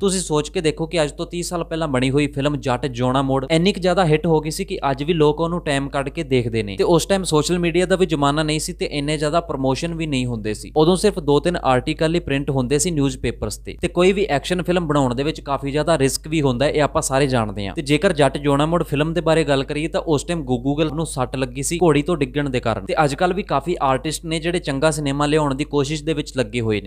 ਤੁਸੀਂ ਸੋਚ ਕੇ ਦੇਖੋ ਕਿ ਅੱਜ ਤੋਂ 30 ਸਾਲ ਪਹਿਲਾਂ ਬਣੀ ਹੋਈ ਫਿਲਮ ਜੱਟ ਜੋਣਾ ਮੋੜ ਇੰਨੀ ਕਿ ਜ਼ਿਆਦਾ ਹਿੱਟ ਹੋ ਗਈ ਸੀ ਕਿ ਅੱਜ ਵੀ ਲੋਕ ਉਹਨੂੰ ਟਾਈਮ ਕੱਢ ਕੇ ਦੇਖਦੇ ਨੇ ਤੇ ਉਸ ਟਾਈਮ ਸੋਸ਼ਲ ਮੀਡੀਆ ਦਾ ਵੀ ਜ਼ਮਾਨਾ ਨਹੀਂ ਸੀ ਤੇ ਇੰਨੇ ਜ਼ਿਆਦਾ ਪ੍ਰੋਮੋਸ਼ਨ ਵੀ ਨਹੀਂ ਹੁੰਦੇ ਸੀ ਉਦੋਂ ਸਿਰਫ 2-3 ਆਰਟੀਕਲ ਹੀ ਪ੍ਰਿੰਟ ਹੁੰਦੇ ਸੀ ਨਿਊਜ਼ਪੇਪਰਸ ਤੇ ਤੇ ਕੋਈ ਵੀ ਐਕਸ਼ਨ ਫਿਲਮ ਬਣਾਉਣ ਦੇ ਵਿੱਚ ਕਾਫੀ ਜ਼ਿਆਦਾ ਰਿਸਕ ਵੀ ਹੁੰਦਾ ਇਹ ਆਪਾਂ ਸਾਰੇ ਜਾਣਦੇ ਹਾਂ ਤੇ ਜੇਕਰ ਜੱਟ ਜੋਣਾ ਮੋੜ ਫਿਲਮ ਦੇ ਬਾਰੇ ਗੱਲ ਕਰੀਏ ਤਾਂ ਉਸ ਟਾਈਮ ਗੂਗਲ ਨੂੰ ਸੱਟ ਲੱਗੀ ਸੀ ਘੋੜੀ ਤੋਂ ਡਿੱਗਣ ਦੇ ਕਾਰਨ ਤੇ ਅੱਜ ਕੱਲ ਵੀ ਕਾਫੀ ਆਰਟਿਸਟ ਨੇ ਜਿਹੜੇ ਚੰਗਾ ਸਿਨੇਮਾ ਲਿਆਉਣ ਦੀ ਕੋਸ਼ਿਸ਼ ਦੇ ਵਿੱਚ ਲੱਗੇ ਹੋਏ ਨੇ